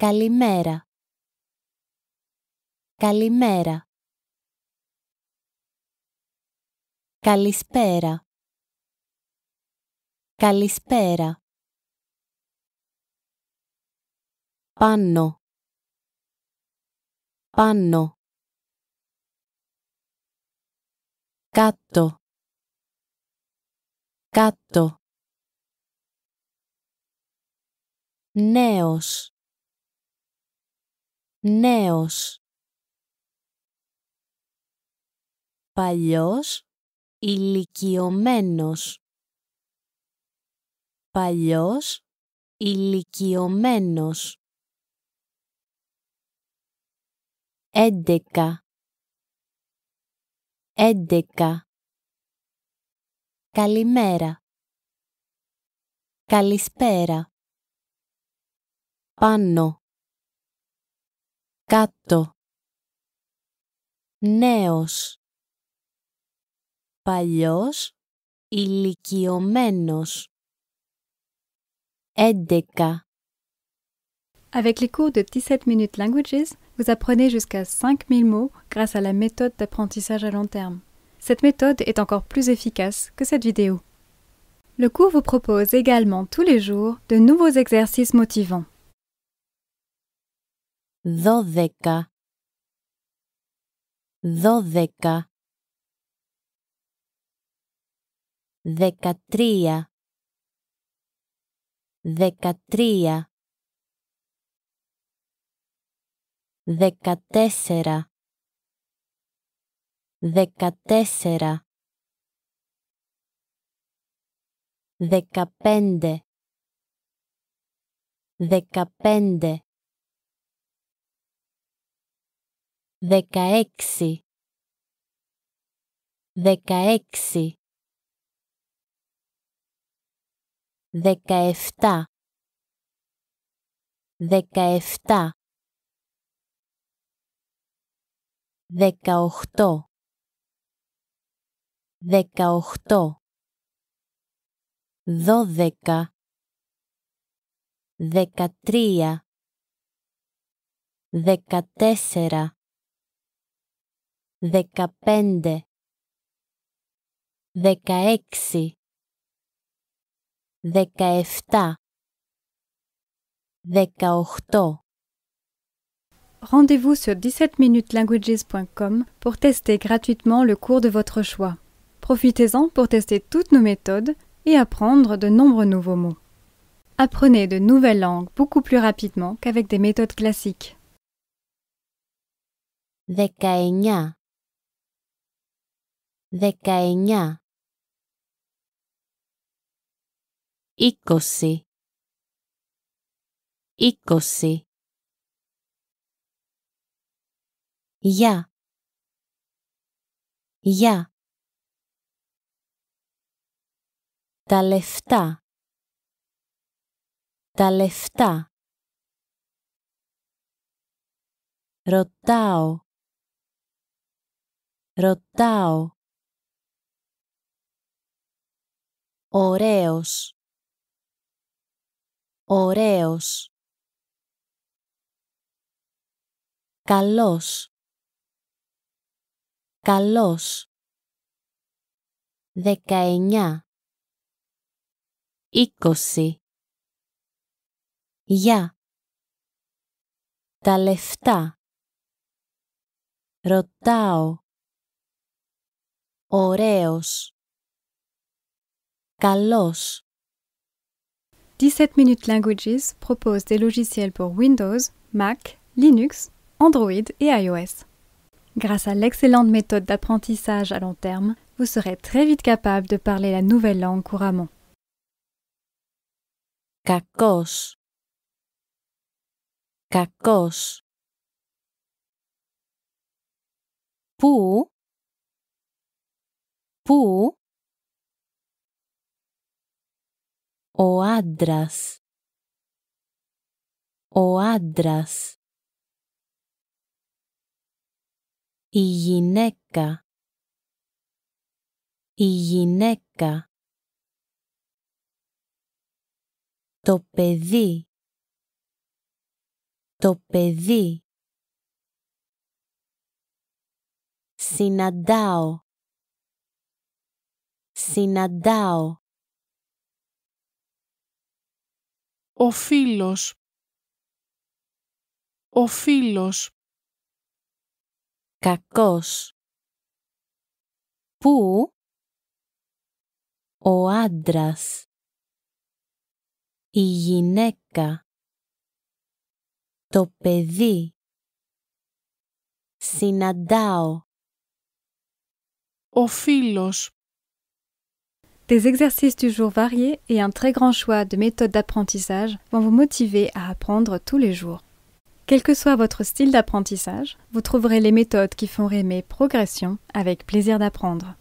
Καλημέρα. Καλημέρα. Καλησπέρα. Καλησπέρα. Πάνω. Πάνω. Κάτω. Κάτω. Νέος νέος παλιός ηλικιωμένος παλιός ηλικιωμένος έντεκα έντεκα καλημέρα καλησπέρα πάνω neos, Avec les cours de 17 minutes languages, vous apprenez jusqu'à 5000 mots grâce à la méthode d'apprentissage à long terme. Cette méthode est encore plus efficace que cette vidéo. Le cours vous propose également tous les jours de nouveaux exercices motivants. δώδεκα δώδεκα δεκατρία δεκατρία δεκατέσσερα δεκατέσσερα δεκαπέντε δεκαπέντε δεκαέξι δεκαέξι δεκαεφτά δεκαεφτά δεκαοχτώ δεκαοχτώ δώδεκα δεκατρία δεκατέσσερα δεκαπέντε, δεκαέξι, δεκαεφτά, δεκαοχτώ. Rendez-vous sur 17minuteslanguages.com pour tester gratuitement le cours de votre choix. Profitez-en pour tester toutes nos méthodes et apprendre de nombreux nouveaux mots. Apprenez de nouvelles langues beaucoup plus rapidement qu'avec des méthodes classiques. Δεκαεννιά. Είκοσι. Είκοσι. Γεια. Γεια. Τα λεφτά. Τα λεφτά. Ρωτάω. Ρωτάω. Ωραίος. Ωραίος. Καλός. Καλός. Δεκαεννιά. Είκοσι. Γεια. Τα λεφτά. Ρωτάω. Ωραίος. 17 Minutes Languages propose des logiciels pour Windows, Mac, Linux, Android et iOS. Grâce à l'excellente méthode d'apprentissage à long terme, vous serez très vite capable de parler la nouvelle langue couramment. Ο άντρας. Ο άντρας. Η γυναίκα. Η γυναίκα. Το παιδί. Το παιδί. Συναντάω. Συναντάω. Ο φίλος. Ο φίλος. Κακός. Πού? Ο άντρας. Η γυναίκα. Το παιδί. Συναντάω. Ο φίλος. Des exercices du jour variés et un très grand choix de méthodes d'apprentissage vont vous motiver à apprendre tous les jours. Quel que soit votre style d'apprentissage, vous trouverez les méthodes qui font aimer progression avec plaisir d'apprendre.